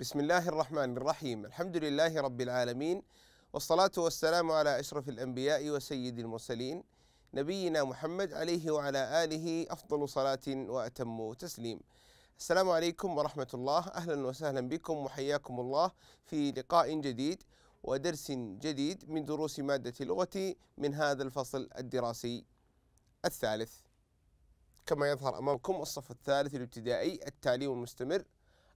بسم الله الرحمن الرحيم الحمد لله رب العالمين والصلاة والسلام على أشرف الأنبياء وسيد المرسلين نبينا محمد عليه وعلى آله أفضل صلاة وأتم تسليم السلام عليكم ورحمة الله أهلا وسهلا بكم وحياكم الله في لقاء جديد ودرس جديد من دروس مادة اللغة من هذا الفصل الدراسي الثالث كما يظهر أمامكم الصف الثالث الابتدائي التعليم المستمر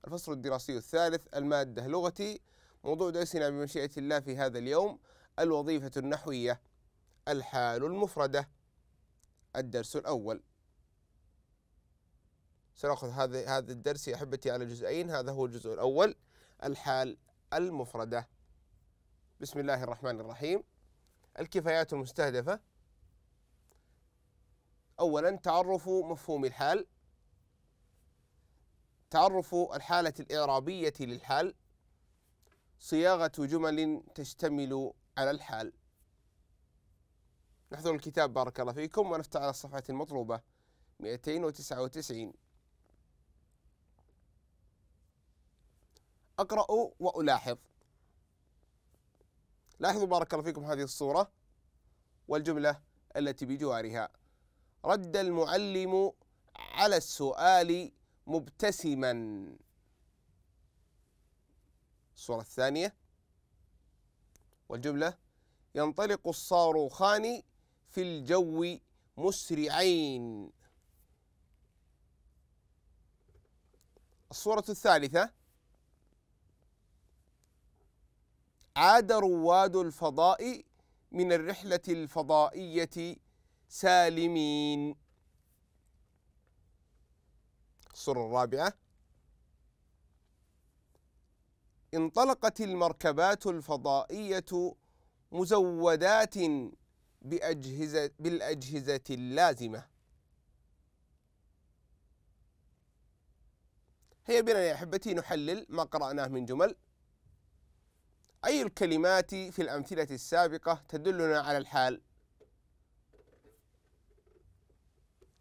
الفصل الدراسي الثالث المادة لغتي موضوع درسنا بمشيئة الله في هذا اليوم الوظيفة النحوية الحال المفردة الدرس الأول سنأخذ هذا هذا الدرس يا أحبتي على جزئين هذا هو الجزء الأول الحال المفردة بسم الله الرحمن الرحيم الكفايات المستهدفة أولا تعرف مفهوم الحال تعرف الحالة الإعرابية للحال صياغة جمل تشتمل على الحال نحضر الكتاب بارك الله فيكم ونفتح على الصفحة المطلوبة 299 أقرأ وألاحظ لاحظوا بارك الله فيكم هذه الصورة والجملة التي بجوارها رد المعلم على السؤال مبتسما الصورة الثانية والجملة ينطلق الصاروخان في الجو مسرعين الصورة الثالثة عاد رواد الفضاء من الرحلة الفضائية سالمين الصورة الرابعة انطلقت المركبات الفضائية مزودات بأجهزة بالأجهزة اللازمة هيا بنا يا أحبتي نحلل ما قرأناه من جمل أي الكلمات في الأمثلة السابقة تدلنا على الحال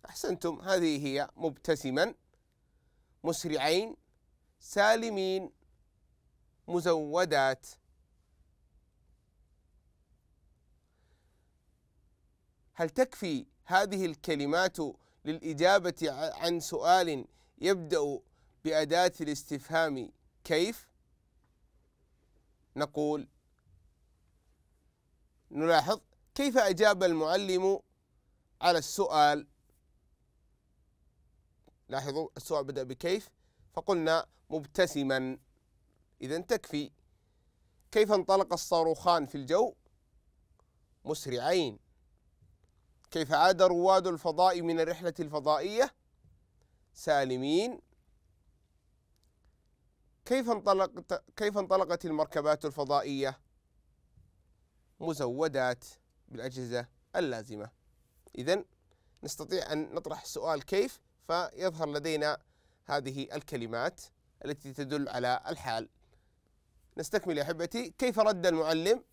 أحسنتم هذه هي مبتسما مسرعين سالمين مزودات هل تكفي هذه الكلمات للإجابة عن سؤال يبدأ بأداة الاستفهام كيف؟ نقول نلاحظ كيف أجاب المعلم على السؤال لاحظوا السؤال بدأ بكيف فقلنا مبتسما إذا تكفي كيف انطلق الصاروخان في الجو مسرعين كيف عاد رواد الفضاء من الرحلة الفضائية سالمين كيف انطلقت كيف انطلقت المركبات الفضائية مزودات بالأجهزة اللازمة إذا نستطيع أن نطرح السؤال كيف فيظهر لدينا هذه الكلمات التي تدل على الحال نستكمل يا أحبتي كيف رد المعلم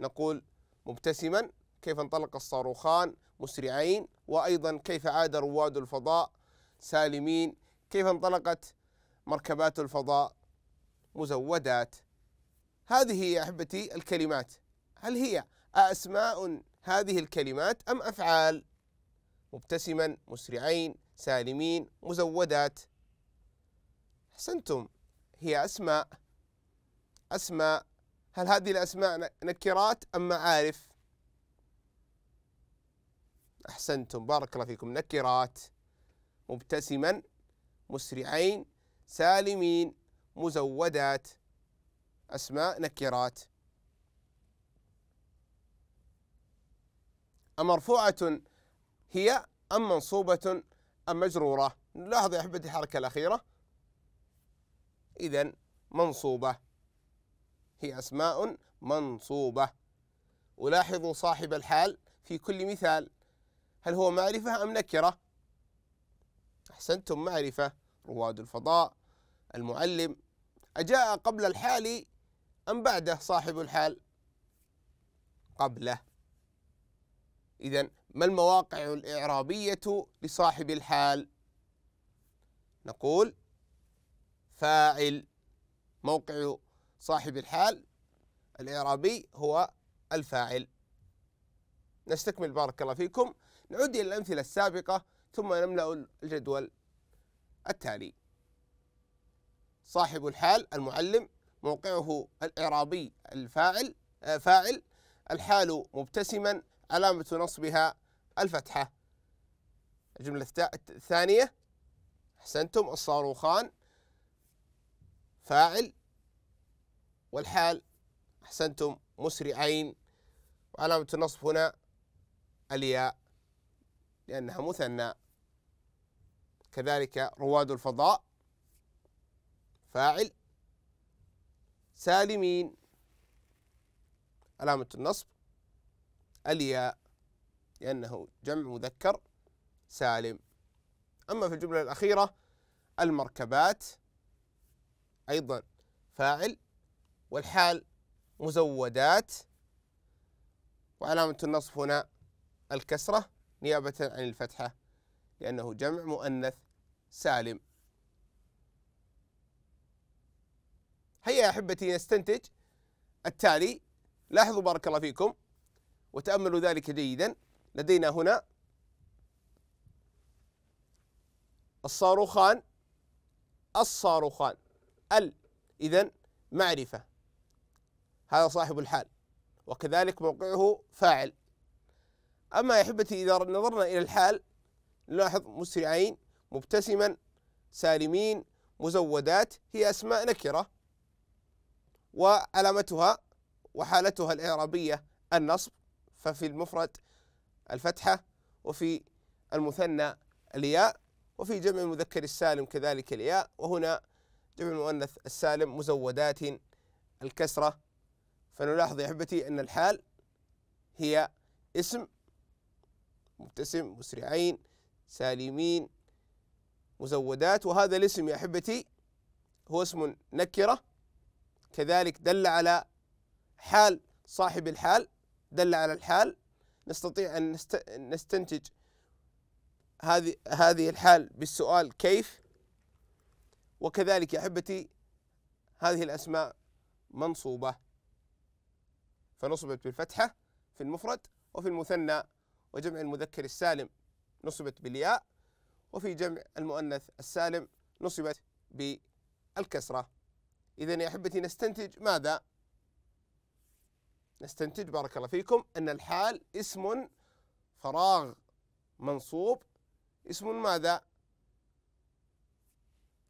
نقول مبتسما كيف انطلق الصاروخان مسرعين وأيضا كيف عاد رواد الفضاء سالمين كيف انطلقت مركبات الفضاء مزودات هذه يا أحبتي الكلمات هل هي أسماء هذه الكلمات أم أفعال مبتسما مسرعين سالمين مزودات أحسنتم هي أسماء أسماء هل هذه الأسماء نكرات أم معارف أحسنتم بارك الله فيكم نكرات مبتسما مسرعين سالمين مزودات أسماء نكرات أمرفوعة هي أم منصوبة أم مجرورة لاحظ يا أحبتي الحركة الأخيرة إذا منصوبة هي أسماء منصوبة ولاحظوا صاحب الحال في كل مثال هل هو معرفة أم نكرة أحسنتم معرفة رواد الفضاء المعلم أجاء قبل الحال أم بعده صاحب الحال قبله إذا ما المواقع الإعرابية لصاحب الحال؟ نقول فاعل موقع صاحب الحال الإعرابي هو الفاعل نستكمل بارك الله فيكم نعود إلى الأمثلة السابقة ثم نملأ الجدول التالي صاحب الحال المعلم موقعه الإعرابي الفاعل آه، فاعل الحال مبتسما علامة نصبها الفتحة الجملة الثانية أحسنتم الصاروخان فاعل والحال أحسنتم مسرعين وعلامة النصب هنا الياء لأنها مثنى كذلك رواد الفضاء فاعل سالمين علامة النصب الياء لأنه جمع مذكر سالم أما في الجملة الأخيرة المركبات أيضا فاعل والحال مزودات وعلامة النصب هنا الكسرة نيابة عن الفتحة لأنه جمع مؤنث سالم هيا يا أحبتي نستنتج التالي لاحظوا بارك الله فيكم وتأملوا ذلك جيدا لدينا هنا الصاروخان الصاروخان ال إذا معرفة هذا صاحب الحال وكذلك موقعه فاعل أما يا أحبتي إذا نظرنا إلى الحال نلاحظ مسرعين مبتسما سالمين مزودات هي أسماء نكرة وعلامتها وحالتها الإعرابية النصب ففي المفرد الفتحة وفي المثنى الياء وفي جمع المذكر السالم كذلك الياء وهنا جمع المؤنث السالم مزودات الكسرة فنلاحظ يا أحبتي أن الحال هي اسم مبتسم مسرعين سالمين مزودات وهذا الاسم يا أحبتي هو اسم نكرة كذلك دل على حال صاحب الحال دل على الحال نستطيع أن نستنتج هذه هذه الحال بالسؤال كيف وكذلك يا أحبتي هذه الأسماء منصوبة فنصبت بالفتحة في المفرد وفي المثنى وجمع المذكر السالم نصبت بالياء وفي جمع المؤنث السالم نصبت بالكسرة إذا يا أحبتي نستنتج ماذا؟ نستنتج بارك الله فيكم أن الحال اسم فراغ منصوب اسم ماذا؟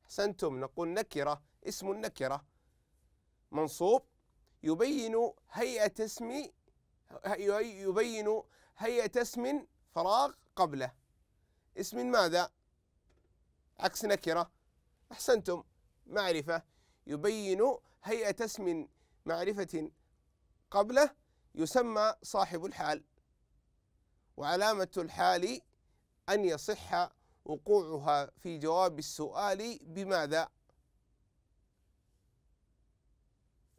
أحسنتم نقول نكرة اسم النكرة منصوب يبين هيئة اسم يبين هيئة اسم فراغ قبله اسم ماذا؟ عكس نكرة أحسنتم معرفة يبين هيئة اسم معرفة قبله يسمى صاحب الحال وعلامة الحال أن يصح وقوعها في جواب السؤال بماذا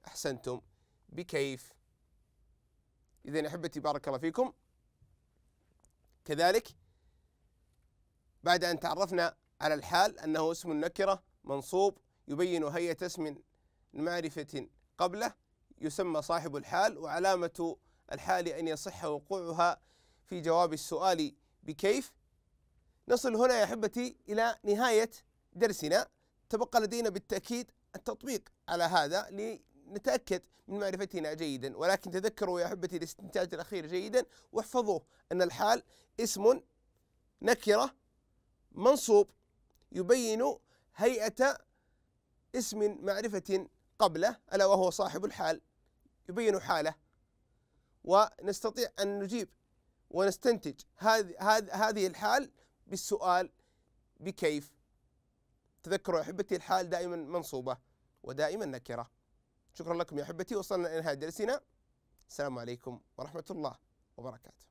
أحسنتم بكيف إذا أحبتي بارك الله فيكم كذلك بعد أن تعرفنا على الحال أنه اسم النكرة منصوب يبين هيئة اسم معرفة قبله يسمى صاحب الحال وعلامة الحال أن يصح وقوعها في جواب السؤال بكيف نصل هنا يا أحبتي إلى نهاية درسنا تبقى لدينا بالتأكيد التطبيق على هذا لنتأكد من معرفتنا جيدا ولكن تذكروا يا أحبتي الاستنتاج الأخير جيدا واحفظوه أن الحال اسم نكرة منصوب يبين هيئة اسم معرفة قبله ألا وهو صاحب الحال يبين حاله ونستطيع أن نجيب ونستنتج هذه هذه الحال بالسؤال بكيف تذكروا أحبتي الحال دائما منصوبة ودائما نكرة شكرا لكم يا أحبتي وصلنا إلى نهاية درسنا السلام عليكم ورحمة الله وبركاته